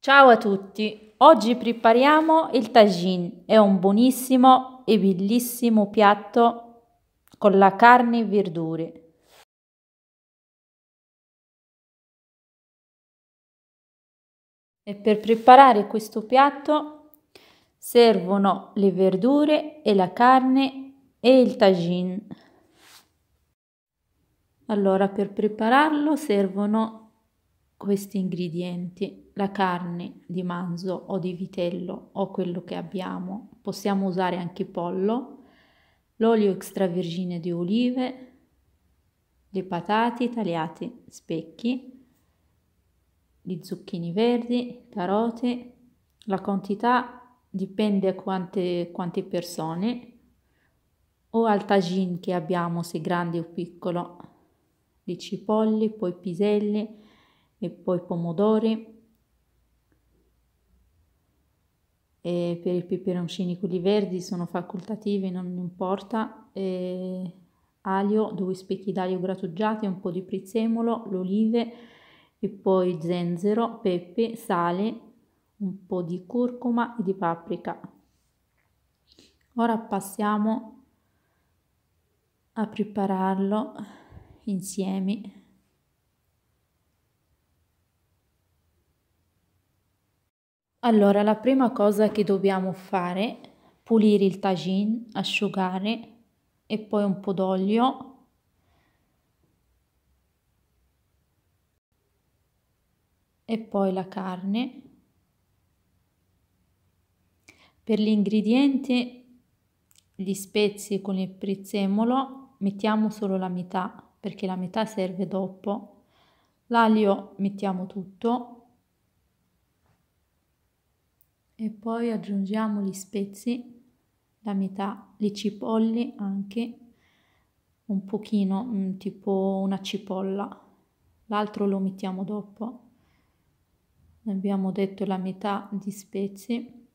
Ciao a tutti! Oggi prepariamo il tagine, è un buonissimo e bellissimo piatto con la carne e verdure. E per preparare questo piatto servono le verdure e la carne e il tagine. Allora per prepararlo servono questi ingredienti, la carne di manzo o di vitello o quello che abbiamo, possiamo usare anche pollo, l'olio extravergine di olive, le patate tagliate specchi, gli zucchini verdi, carote, la quantità dipende quante, quante persone o al tagine che abbiamo se grande o piccolo, le cipolle, poi piselli, e poi pomodori e per i peperoncini quelli verdi sono facoltativi non importa e alio due spicchi d'aglio grattugiati un po di prezzemolo l'olive e poi zenzero pepe sale un po di curcuma e di paprika ora passiamo a prepararlo insieme Allora, la prima cosa che dobbiamo fare, è pulire il tagine, asciugare e poi un po' d'olio. E poi la carne. Per gli ingredienti, gli spezie con il prezzemolo, mettiamo solo la metà, perché la metà serve dopo. L'aglio mettiamo tutto e poi aggiungiamo gli spezi, la metà, le cipolle anche, un pochino, mm, tipo una cipolla, l'altro lo mettiamo dopo. Abbiamo detto la metà di spezi.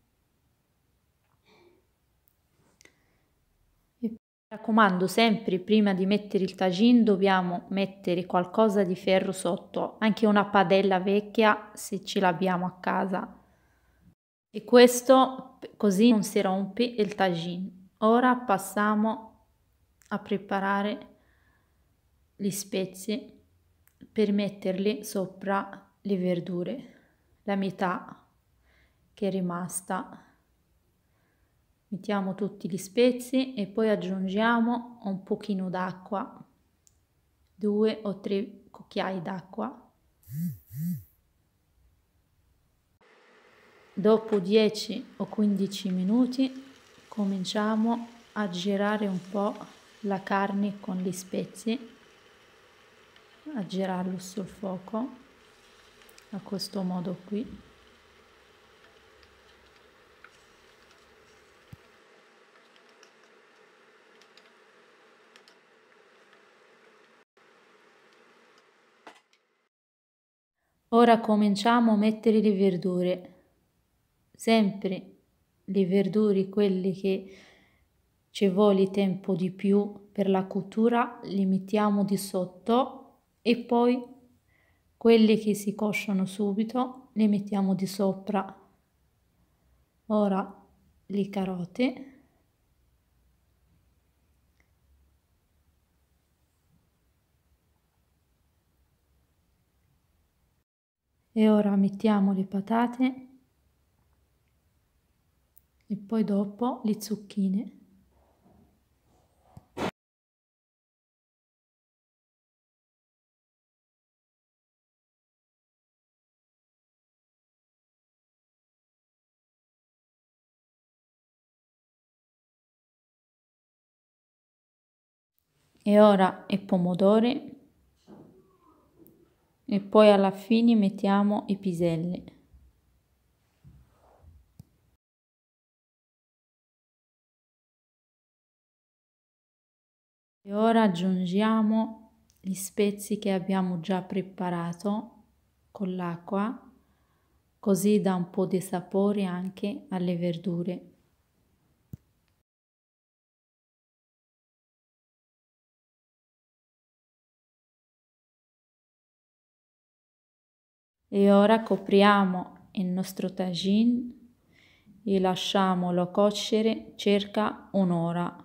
Mi raccomando, sempre prima di mettere il tagine dobbiamo mettere qualcosa di ferro sotto, anche una padella vecchia se ce l'abbiamo a casa e questo così non si rompe il tagine. Ora passiamo a preparare gli spezie per metterli sopra le verdure. La metà che è rimasta mettiamo tutti gli spezie e poi aggiungiamo un pochino d'acqua, due o tre cucchiai d'acqua. Dopo 10 o 15 minuti cominciamo a girare un po' la carne con gli spezzi, a girarlo sul fuoco, a questo modo qui. Ora cominciamo a mettere le verdure sempre le verdure, quelle che ci vuole tempo di più per la cottura, le mettiamo di sotto e poi quelle che si cosciano subito le mettiamo di sopra. Ora le carote. E ora mettiamo le patate e poi dopo le zucchine. E ora il pomodoro e poi alla fine mettiamo i piselli. ora aggiungiamo gli spezzi che abbiamo già preparato con l'acqua, così dà un po' di sapore anche alle verdure. E ora copriamo il nostro tagine e lasciamolo cuocere circa un'ora.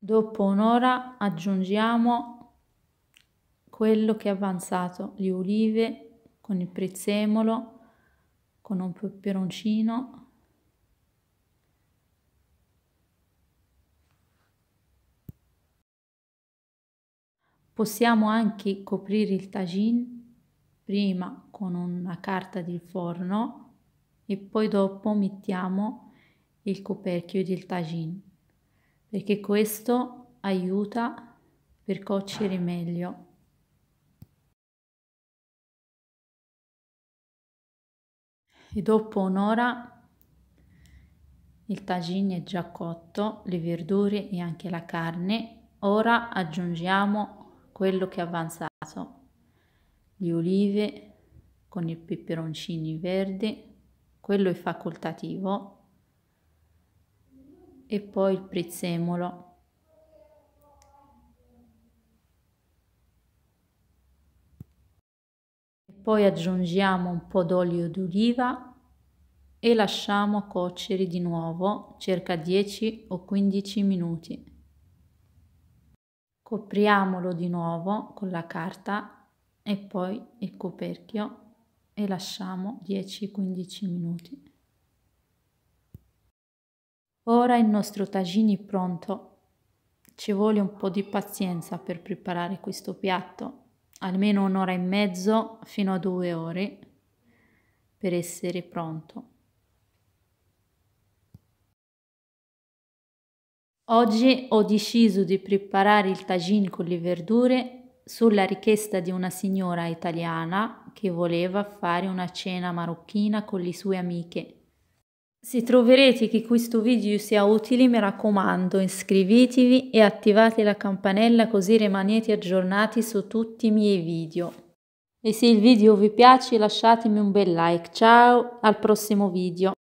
Dopo un'ora aggiungiamo quello che è avanzato, le olive con il prezzemolo, con un peperoncino. Possiamo anche coprire il tagine prima con una carta di forno e poi dopo mettiamo il coperchio del tagine perché questo aiuta per cuocere meglio. E dopo un'ora il tagine è già cotto, le verdure e anche la carne. Ora aggiungiamo quello che è avanzato, le olive con i peperoncini verdi, quello è facoltativo e poi il prezzemolo. Poi aggiungiamo un po' d'olio d'oliva e lasciamo cuocere di nuovo circa 10 o 15 minuti. Copriamolo di nuovo con la carta e poi il coperchio e lasciamo 10-15 minuti. Ora il nostro tagine è pronto. Ci vuole un po' di pazienza per preparare questo piatto, almeno un'ora e mezzo fino a due ore per essere pronto. Oggi ho deciso di preparare il tagine con le verdure sulla richiesta di una signora italiana che voleva fare una cena marocchina con le sue amiche. Se troverete che questo video sia utile mi raccomando iscrivetevi e attivate la campanella così rimanete aggiornati su tutti i miei video. E se il video vi piace lasciatemi un bel like. Ciao, al prossimo video.